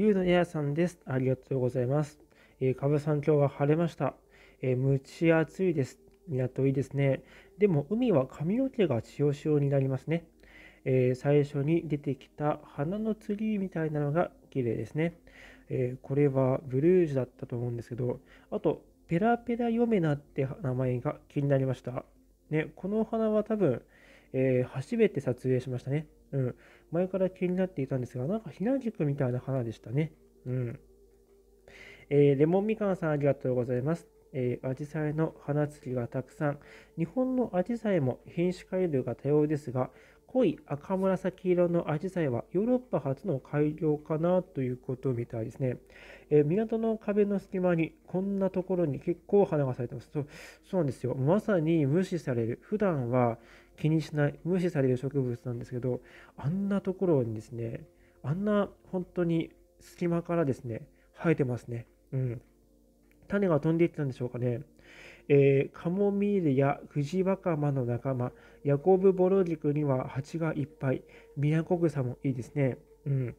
ゆうのやさんです。ありがとうございます。えー、かぶさん、今日は晴れました。えー、蒸し暑いです。港いいですね。でも、海は髪の毛が潮潮になりますね。えー、最初に出てきた花のツリーみたいなのが綺麗ですね。えー、これはブルージュだったと思うんですけど、あと、ペラペラヨメナって名前が気になりました。ね、このお花は多分、えー、初めて撮影しましたね。うん。前から気になっていたんですが、なんかひな軸みたいな花でしたね。うん。えー、レモンみかんさんありがとうございます。えー、アジサイの花つきがたくさん。日本のアジサイも品種改良が多様ですが、濃い赤紫色のアジサイはヨーロッパ初の改良かなということみたいですね。えー、港の壁の隙間にこんなところに結構花が咲いてますそう。そうなんですよ。まさに無視される。普段は気にしない、無視される植物なんですけど、あんなところにですね、あんな本当に隙間からですね、生えてますね。うん。種が飛んでいってたんでしょうかね。えー、カモミールやフジワカマの仲間、ヤコブボロジクには蜂がいっぱい、ミヤコグサもいいですね。うん。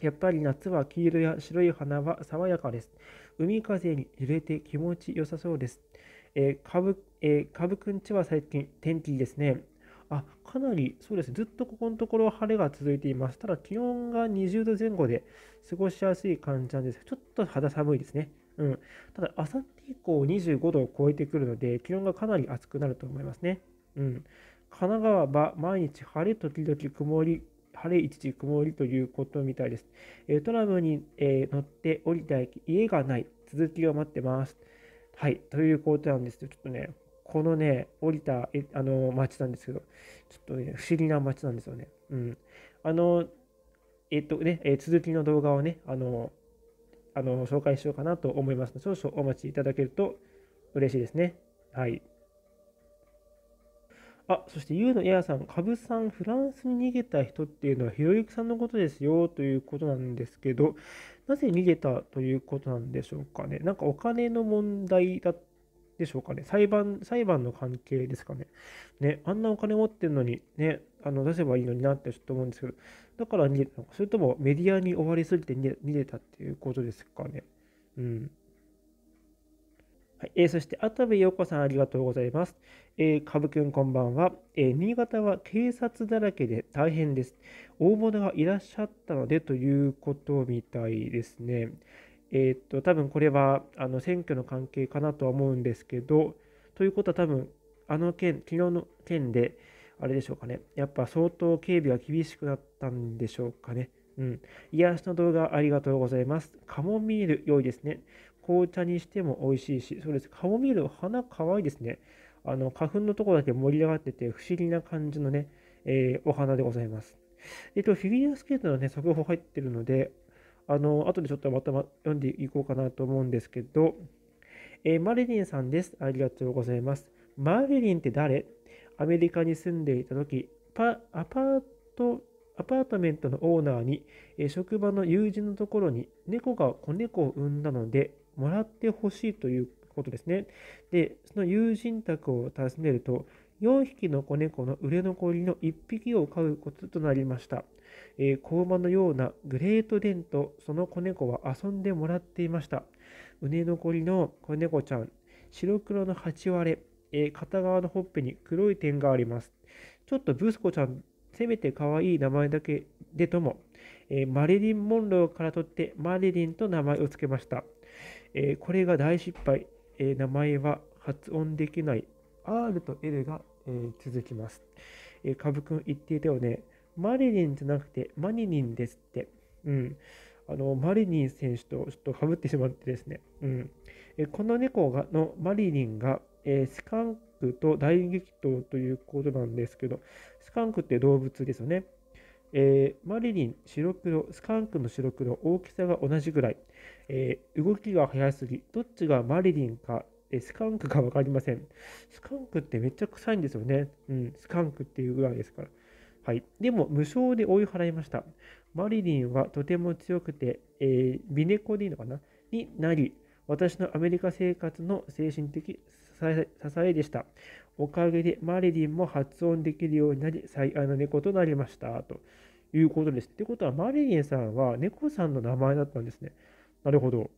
やっぱり夏は黄色や白い花は爽やかです。海風に揺れて気持ちよさそうです。えー、えー、くんちは最近天気ですね。あ、かなり、そうですずっとここのところ晴れが続いています。ただ気温が20度前後で過ごしやすい感じなんですちょっと肌寒いですね。うん、ただ、あさって以降25度を超えてくるので、気温がかなり暑くなると思いますね。うん、神奈川は毎日晴れ時々曇り、晴れ一時曇りということみたいです。えー、トラムに、えー、乗って降りた駅、家がない、続きを待ってます。はい、ということなんですよ。ちょっとね、このね、降りたえあの街なんですけど、ちょっとね、不思議な街なんですよね。うん。あの、えっとね、えー、続きの動画をね、あの、あの紹介しようかなと思います少々お待ちいただけると嬉しいですね。はい。あ、そして U のエアさん、株さん、フランスに逃げた人っていうのはひろゆきさんのことですよということなんですけど、なぜ逃げたということなんでしょうかね。なんかお金の問題だっでしょうかね。裁判、裁判の関係ですかね。ね、あんなお金持ってるのに、ね、あの出せばいいのになってちょっと思うんですけど、だから逃げたのか、それともメディアに追われすぎて逃げたっていうことですかね。うん。はいえー、そして、熱部陽子さん、ありがとうございます。えー、かぶくん、こんばんは、えー、新潟は警察だらけで大変です。大物がいらっしゃったのでということみたいですね。えー、っと、多分これはあの選挙の関係かなとは思うんですけど、ということは多分、あの件、昨日の件で、あれでしょうかね、やっぱ相当警備が厳しくなったんでしょうかね。うん。癒しの動画ありがとうございます。カモミール、良いですね。紅茶にしても美味しいし、そうです。カモミール、花可愛いですね。あの、花粉のとこだけ盛り上がってて、不思議な感じのね、えー、お花でございます。えっと、フィギュアスケートのね、速報入ってるので、あの後でちょっとまた読んでいこうかなと思うんですけど、えー、マリリンさんです。ありがとうございます。マリリンって誰アメリカに住んでいた時パアパートアパートメントのオーナーに、え職場の友人のところに猫が子猫を産んだのでもらってほしいということですね。で、その友人宅を訪ねると、4匹の子猫の売れ残りの1匹を飼うこととなりました。えー、子馬のようなグレートデンとその子猫は遊んでもらっていました。売れ残りの子猫ちゃん、白黒の8割れ、えー、片側のほっぺに黒い点があります。ちょっとブスコちゃん、せめて可愛い名前だけでとも、えー、マリリン・モンローから取ってマリリンと名前を付けました。えー、これが大失敗、え名前は発音できない R と L がえ続きます。えカブ君言っていたよね。マリリンじゃなくてマニリンですって。うん。あの、マリリン選手とちょっとかぶってしまってですね。うん。えこの猫がのマリリンが、えー、スカンクと大激闘ということなんですけど、スカンクって動物ですよね。えー、マリリン、白黒、スカンクの白黒、大きさが同じぐらい、えー、動きが速すぎ、どっちがマリリンかえスカンクか分かりません。スカンクってめっちゃ臭いんですよね。うん、スカンクっていうぐらいですから。はい。でも、無償で追い払いました。マリリンはとても強くて、えー、美猫でいいのかなになり、私のアメリカ生活の精神的支えでした。おかげでマリリンも発音できるようになり、最愛の猫となりました。ということです。ってことは、マリリンさんは猫さんの名前だったんですね。なるほど。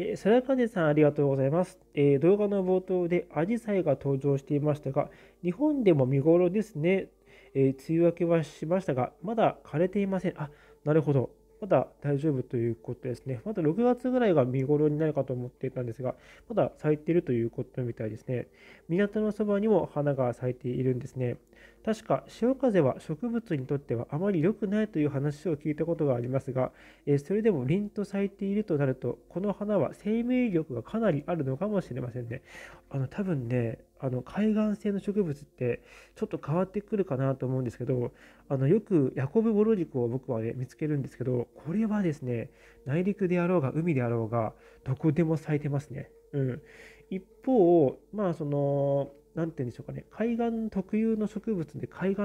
えー、カネさんありがとうございます、えー、動画の冒頭でアジサイが登場していましたが、日本でも見頃ですね。えー、梅雨明けはしましたが、まだ枯れていません。あ、なるほど。まだ大丈夫ということですね。まだ6月ぐらいが見頃になるかと思っていたんですが、まだ咲いているということみたいですね。港のそばにも花が咲いているんですね。確か潮風は植物にとってはあまり良くないという話を聞いたことがありますが、えそれでも凛と咲いているとなると、この花は生命力がかなりあるのかもしれませんね。あの多分ね、あの海岸性の植物ってちょっと変わってくるかなと思うんですけどあのよくヤコブボロジコを僕は、ね、見つけるんですけどこれはですね内陸であろうが海であろうがどこでも咲いてますね。うん、一方まあその何て言うんでしょうかね海岸特有の植物で海岸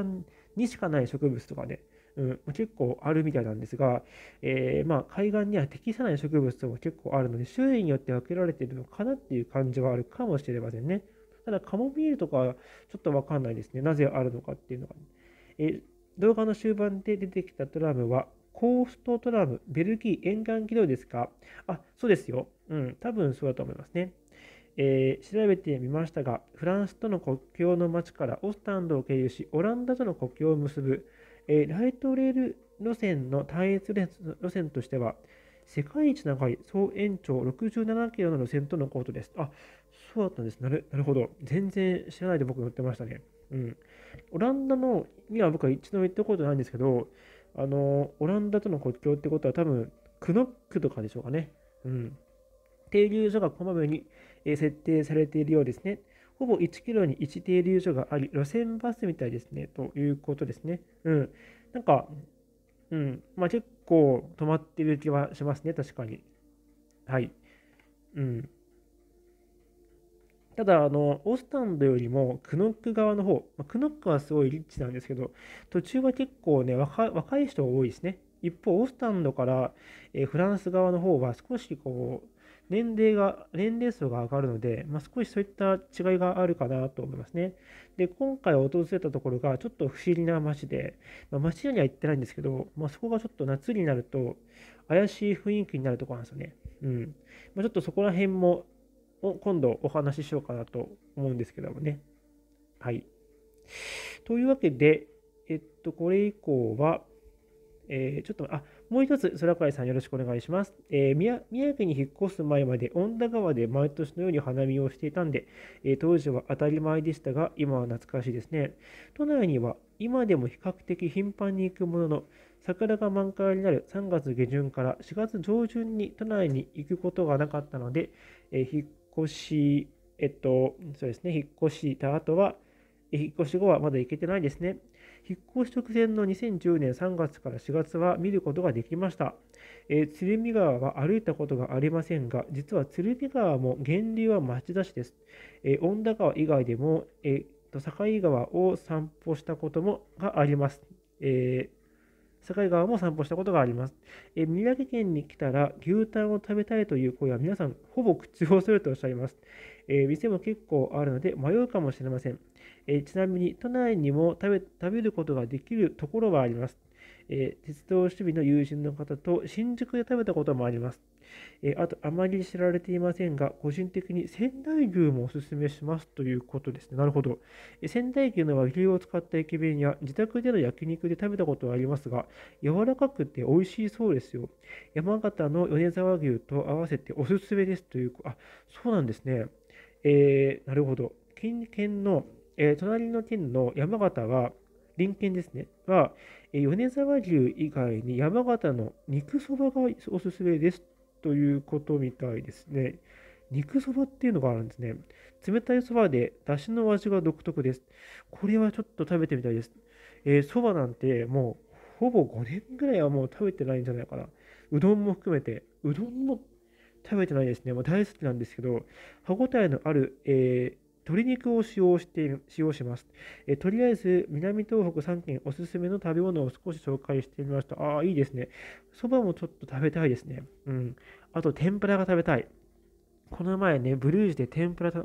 にしかない植物とかねうん、結構あるみたいなんですが、えー、ま海岸には適さない植物も結構あるので周囲によって分けられているのかなっていう感じはあるかもしれませんね。ただ、カモミールとかはちょっとわかんないですね。なぜあるのかっていうのが、え動画の終盤で出てきたトラムは、コーストトラム、ベルギー沿岸軌道ですかあ、そうですよ。うん、多分そうだと思いますね。えー、調べてみましたが、フランスとの国境の町からオスタンドを経由し、オランダとの国境を結ぶ、えー、ライトレール路線の単一路線としては、世界一長い総延長67キロの路線とのことです。あ、そうだったんです。なるなるほど。全然知らないで僕乗ってましたね。うん。オランダの、には僕は一度も行ったことないんですけど、あの、オランダとの国境ってことは多分、クノックとかでしょうかね。うん。停留所がこまめに設定されているようですね。ほぼ1キロに1停留所があり、路線バスみたいですね、ということですね。うん。なんか、うん。まあ、結構止まってる気はしますね、確かに。はい。うん。ただあの、オスタンドよりもクノック側の方、まあ、クノックはすごいリッチなんですけど、途中は結構ね、若い人が多いですね。一方、オスタンドから、えフランス側の方は少しこう、年齢が、年齢層が上がるので、まあ、少しそういった違いがあるかなと思いますね。で、今回訪れたところがちょっと不思議な街で、まあ、街には行ってないんですけど、まあ、そこがちょっと夏になると怪しい雰囲気になるところなんですよね。うん。まあ、ちょっとそこら辺もを今度お話ししようかなと思うんですけどもね。はい。というわけで、えっと、これ以降は、えー、ちょっと、あ、もう一つ、空海さんよろしくお願いします。えー、宮城に引っ越す前まで、恩田川で毎年のように花見をしていたんで、えー、当時は当たり前でしたが、今は懐かしいですね。都内には今でも比較的頻繁に行くものの、桜が満開になる3月下旬から4月上旬に都内に行くことがなかったので、えー、引っ越し、えっと、そうですね、引っ越した後は、引っ越し後はまだ行けてないですね。引っ越し直前の2010年3月から4月は見ることができました。えー、鶴見川は歩いたことがありませんが、実は鶴見川も源流は町田市です。えー、恩田川以外でも、えー、境川を散歩したこともがあります。えー境川も散歩したことがあります。え宮城県に来たら牛タンを食べたいという声は皆さんほぼ口をするとおっしゃいます。えー、店も結構あるので迷うかもしれません。えー、ちなみに都内にも食べることができるところはあります。えー、鉄道守備の友人の方と新宿で食べたこともあります。えー、あと、あまり知られていませんが、個人的に仙台牛もおすすめしますということですね。なるほど。えー、仙台牛の和牛を使った駅弁や自宅での焼肉で食べたことはありますが、柔らかくて美味しいそうですよ。山形の米沢牛と合わせておすすめですという、あ、そうなんですね。えー、なるほど。近県の、えー、隣の県の山形は、隣県ですね、は、米沢牛以外に山形の肉そばがおすすめですということみたいですね。肉そばっていうのがあるんですね。冷たいそばで、だしの味が独特です。これはちょっと食べてみたいです。えー、そばなんてもう、ほぼ5年ぐらいはもう食べてないんじゃないかな。うどんも含めて、うどんも食べてないですね。もう大好きなんですけど、歯ごたえのある、えー、鶏肉を使用して使用します、えとりあえず南東北3県おすすめの食べ物を少し紹介してみました。ああ、いいですね。そばもちょっと食べたいですね。うん。あと、天ぷらが食べたい。この前ね、ブルージュで天ぷら買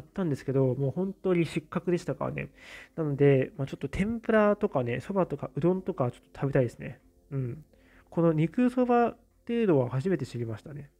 ったんですけど、もう本当に失格でしたからね。なので、まあ、ちょっと天ぷらとかね、そばとかうどんとかちょっと食べたいですね。うん。この肉そば程度は初めて知りましたね。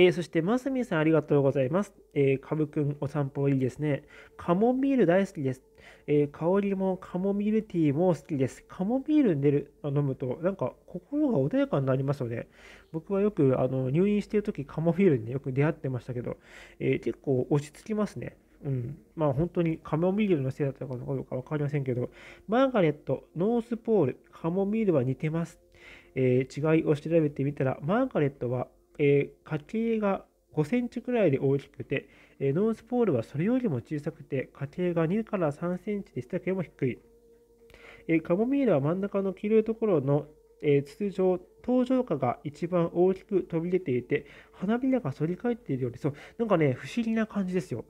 えー、そして、マスミさんありがとうございます。えー、カくんお散歩いいですね。カモミール大好きです。えー、香りもカモミールティーも好きです。カモミール寝る飲むと、なんか心が穏やかになりますよね。僕はよくあの入院してるとき、カモミールに、ね、よく出会ってましたけど、えー、結構落ち着きますね。うん、まあ本当にカモミールのせいだったかどうか分かりませんけど、マーガレット、ノースポール、カモミールは似てます。えー、違いを調べてみたら、マーガレットはえー、家計が5センチくらいで大きくて、えノースポールはそれよりも小さくて、家計が2から3センチでしたけども低い。えカモミールは真ん中の黄色いところの、え筒状、頭上下が一番大きく飛び出ていて、花びらが反り返っているようで、そう、なんかね、不思議な感じですよ。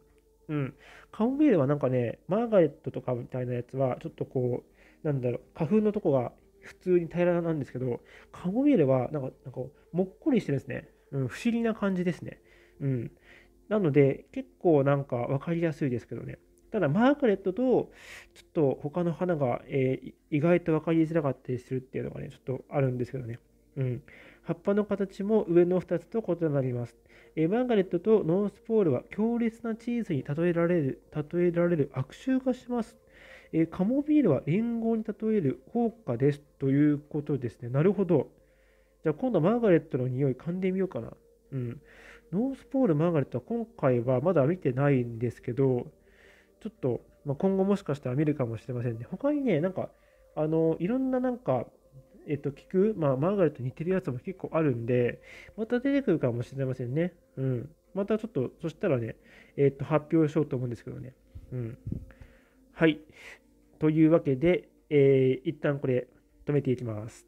うん。カモミールはなんかね、マーガレットとかみたいなやつは、ちょっとこう、なんだろう、花粉のとこが普通に平らなんですけど、カモミールはなんか、なんかもっこりしてるんですね。うん、不思議な感じですね。うん。なので、結構なんか分かりやすいですけどね。ただ、マーガレットと、ちょっと他の花が、えー、意外と分かりづらかったりするっていうのがね、ちょっとあるんですけどね。うん。葉っぱの形も上の2つと異なります。えー、マーガレットとノースポールは強烈なチーズに例えられる、例えられる悪臭がします。えー、カモビールはリンゴに例える効果ですということですね。なるほど。じゃあ今度マーガレットの匂い噛んでみようかな。うん。ノースポールマーガレットは今回はまだ見てないんですけど、ちょっと、まあ、今後もしかしたら見るかもしれませんね。他にね、なんか、あの、いろんななんか、えっと、聞く、まあ、マーガレット似てるやつも結構あるんで、また出てくるかもしれませんね。うん。またちょっと、そしたらね、えっと、発表しようと思うんですけどね。うん。はい。というわけで、えー、一旦これ、止めていきます。